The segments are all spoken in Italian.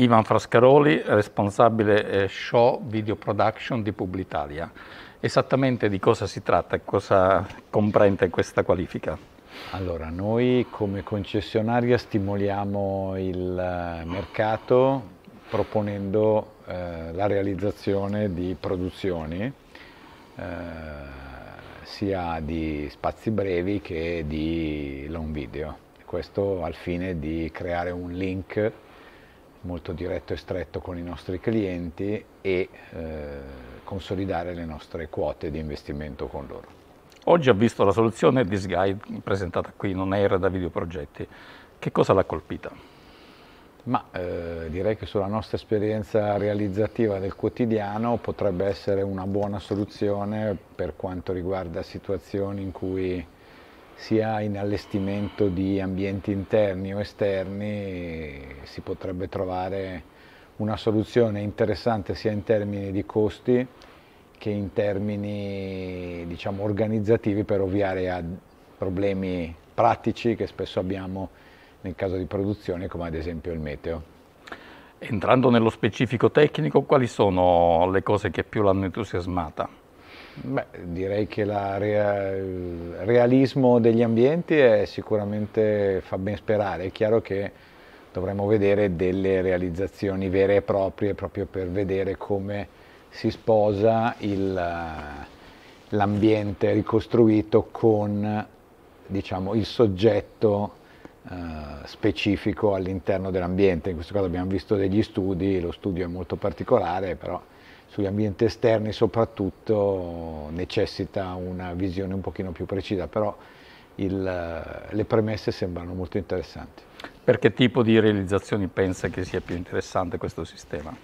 Ivan Frascaroli, responsabile eh, show video production di Publitalia. Esattamente di cosa si tratta e cosa comprende questa qualifica? Allora, noi come concessionaria stimoliamo il eh, mercato proponendo eh, la realizzazione di produzioni eh, sia di spazi brevi che di long video. Questo al fine di creare un link molto diretto e stretto con i nostri clienti e eh, consolidare le nostre quote di investimento con loro. Oggi ho visto la soluzione Disguide presentata qui non era da videoprogetti. Che cosa l'ha colpita? Ma eh, direi che sulla nostra esperienza realizzativa del quotidiano potrebbe essere una buona soluzione per quanto riguarda situazioni in cui sia in allestimento di ambienti interni o esterni si potrebbe trovare una soluzione interessante sia in termini di costi che in termini diciamo, organizzativi per ovviare a problemi pratici che spesso abbiamo nel caso di produzione come ad esempio il meteo. Entrando nello specifico tecnico, quali sono le cose che più l'hanno entusiasmata? Beh, direi che il realismo degli ambienti è, sicuramente fa ben sperare, è chiaro che dovremmo vedere delle realizzazioni vere e proprie proprio per vedere come si sposa l'ambiente ricostruito con diciamo, il soggetto eh, specifico all'interno dell'ambiente. In questo caso abbiamo visto degli studi, lo studio è molto particolare, però sugli ambienti esterni soprattutto necessita una visione un pochino più precisa, però il, le premesse sembrano molto interessanti. Per che tipo di realizzazioni pensa che sia più interessante questo sistema?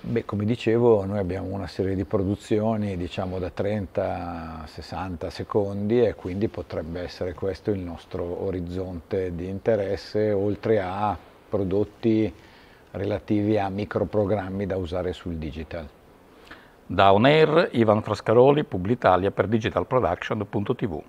Beh, come dicevo, noi abbiamo una serie di produzioni diciamo da 30 a 60 secondi e quindi potrebbe essere questo il nostro orizzonte di interesse, oltre a prodotti relativi a microprogrammi da usare sul digital. Da On Air, Ivan Frascaroli, Publitalia per digitalproduction.tv.